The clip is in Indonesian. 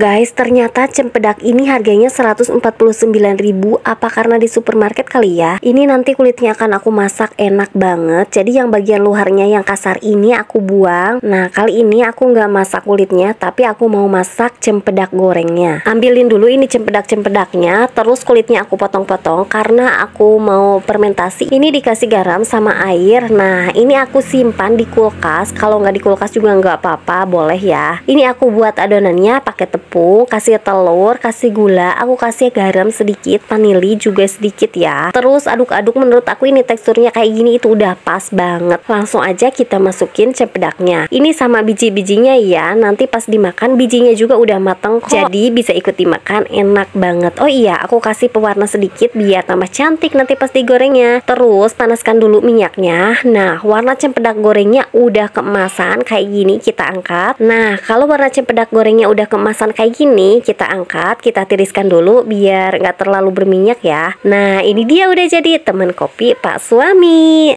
Guys, ternyata cempedak ini harganya 149.000 apa karena di supermarket kali ya? Ini nanti kulitnya akan aku masak enak banget. Jadi yang bagian luarnya yang kasar ini aku buang. Nah, kali ini aku nggak masak kulitnya, tapi aku mau masak cempedak gorengnya. Ambilin dulu ini cempedak-cempedaknya, terus kulitnya aku potong-potong karena aku mau fermentasi. Ini dikasih garam sama air. Nah, ini aku simpan di kulkas. Kalau nggak di kulkas juga nggak apa-apa, boleh ya. Ini aku buat adonannya pakai tepung tepung, kasih telur, kasih gula, aku kasih garam sedikit, vanili juga sedikit ya. Terus aduk-aduk menurut aku ini teksturnya kayak gini itu udah pas banget. Langsung aja kita masukin cempedaknya. Ini sama biji-bijinya ya. Nanti pas dimakan bijinya juga udah mateng kok. Jadi bisa ikut dimakan enak banget. Oh iya, aku kasih pewarna sedikit biar tambah cantik nanti pas digorengnya. Terus panaskan dulu minyaknya. Nah, warna cempedak gorengnya udah kemasan kayak gini kita angkat. Nah, kalau warna cempedak gorengnya udah keemasan kayak gini kita angkat, kita tiriskan dulu biar nggak terlalu berminyak ya. Nah ini dia udah jadi teman kopi Pak Suami.